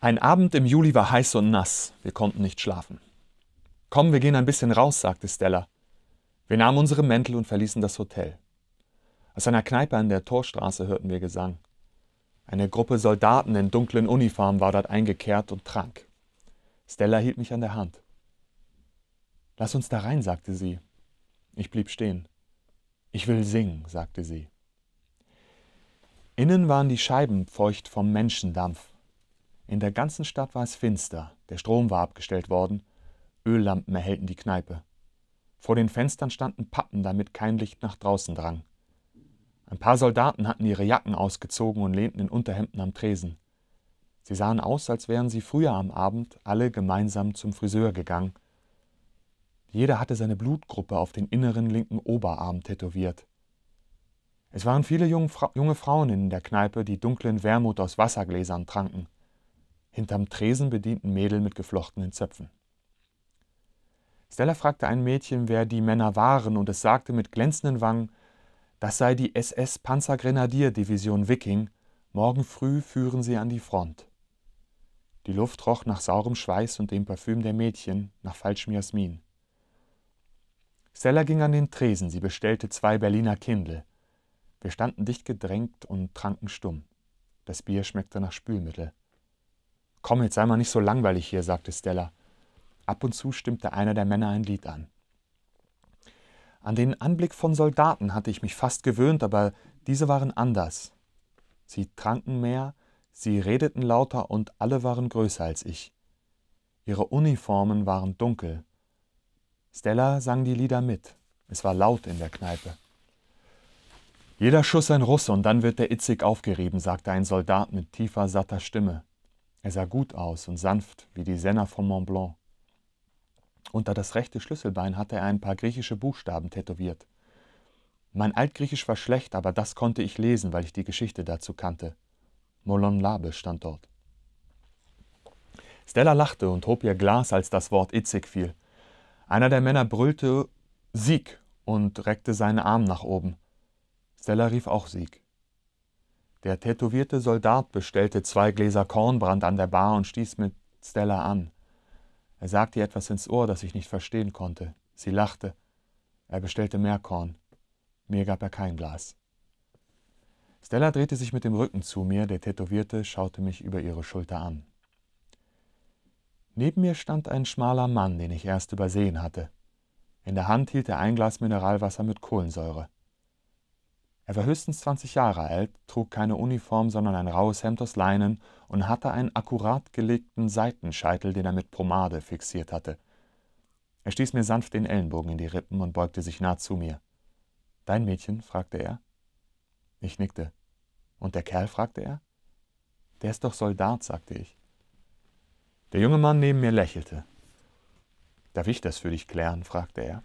Ein Abend im Juli war heiß und nass, wir konnten nicht schlafen. Komm, wir gehen ein bisschen raus, sagte Stella. Wir nahmen unsere Mäntel und verließen das Hotel. Aus einer Kneipe an der Torstraße hörten wir Gesang. Eine Gruppe Soldaten in dunklen Uniformen war dort eingekehrt und trank. Stella hielt mich an der Hand. Lass uns da rein, sagte sie. Ich blieb stehen. Ich will singen, sagte sie. Innen waren die Scheiben feucht vom Menschendampf in der ganzen Stadt war es finster, der Strom war abgestellt worden, Öllampen erhellten die Kneipe. Vor den Fenstern standen Pappen, damit kein Licht nach draußen drang. Ein paar Soldaten hatten ihre Jacken ausgezogen und lehnten in Unterhemden am Tresen. Sie sahen aus, als wären sie früher am Abend alle gemeinsam zum Friseur gegangen. Jeder hatte seine Blutgruppe auf den inneren linken Oberarm tätowiert. Es waren viele junge, Frauen in der Kneipe, die dunklen Wermut aus Wassergläsern tranken hinterm Tresen bedienten Mädel mit geflochtenen Zöpfen. Stella fragte ein Mädchen, wer die Männer waren, und es sagte mit glänzenden Wangen, das sei die SS-Panzergrenadierdivision Viking, morgen früh führen sie an die Front. Die Luft roch nach saurem Schweiß und dem Parfüm der Mädchen, nach falschem Jasmin. Stella ging an den Tresen, sie bestellte zwei Berliner Kindle. Wir standen dicht gedrängt und tranken stumm. Das Bier schmeckte nach Spülmittel. Komm, jetzt sei mal nicht so langweilig hier, sagte Stella. Ab und zu stimmte einer der Männer ein Lied an. An den Anblick von Soldaten hatte ich mich fast gewöhnt, aber diese waren anders. Sie tranken mehr, sie redeten lauter und alle waren größer als ich. Ihre Uniformen waren dunkel. Stella sang die Lieder mit. Es war laut in der Kneipe. Jeder Schuss ein Russe und dann wird der Itzig aufgerieben, sagte ein Soldat mit tiefer, satter Stimme. Er sah gut aus und sanft wie die Senna von Mont Blanc. Unter das rechte Schlüsselbein hatte er ein paar griechische Buchstaben tätowiert. Mein Altgriechisch war schlecht, aber das konnte ich lesen, weil ich die Geschichte dazu kannte. Molon Labe stand dort. Stella lachte und hob ihr Glas, als das Wort Itzig fiel. Einer der Männer brüllte Sieg und reckte seinen Arm nach oben. Stella rief auch Sieg. Der tätowierte Soldat bestellte zwei Gläser Kornbrand an der Bar und stieß mit Stella an. Er sagte ihr etwas ins Ohr, das ich nicht verstehen konnte. Sie lachte. Er bestellte mehr Korn. Mir gab er kein Glas. Stella drehte sich mit dem Rücken zu mir, der Tätowierte schaute mich über ihre Schulter an. Neben mir stand ein schmaler Mann, den ich erst übersehen hatte. In der Hand hielt er ein Glas Mineralwasser mit Kohlensäure. Er war höchstens 20 Jahre alt, trug keine Uniform, sondern ein raues Hemd aus Leinen und hatte einen akkurat gelegten Seitenscheitel, den er mit Pomade fixiert hatte. Er stieß mir sanft den Ellenbogen in die Rippen und beugte sich nah zu mir. Dein Mädchen? fragte er. Ich nickte. Und der Kerl? fragte er. Der ist doch Soldat, sagte ich. Der junge Mann neben mir lächelte. Darf ich das für dich klären? fragte er.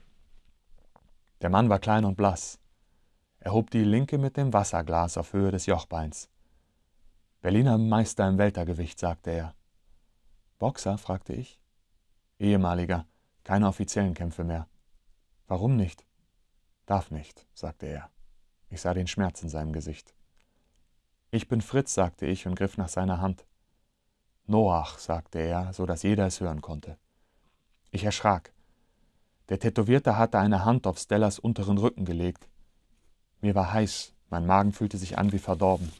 Der Mann war klein und blass. Er hob die linke mit dem Wasserglas auf Höhe des Jochbeins. Berliner Meister im Weltergewicht, sagte er. Boxer? fragte ich. Ehemaliger, keine offiziellen Kämpfe mehr. Warum nicht? Darf nicht, sagte er. Ich sah den Schmerz in seinem Gesicht. Ich bin Fritz, sagte ich und griff nach seiner Hand. Noach, sagte er, so dass jeder es hören konnte. Ich erschrak. Der Tätowierte hatte eine Hand auf Stellas unteren Rücken gelegt. Mir war heiß, mein Magen fühlte sich an wie verdorben.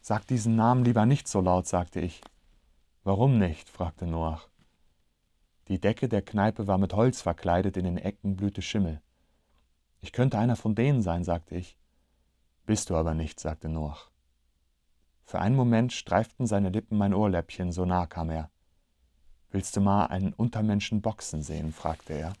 Sag diesen Namen lieber nicht so laut, sagte ich. Warum nicht? fragte Noach. Die Decke der Kneipe war mit Holz verkleidet, in den Ecken blühte Schimmel. Ich könnte einer von denen sein, sagte ich. Bist du aber nicht, sagte Noach. Für einen Moment streiften seine Lippen mein Ohrläppchen, so nah kam er. Willst du mal einen Untermenschen boxen sehen? fragte er.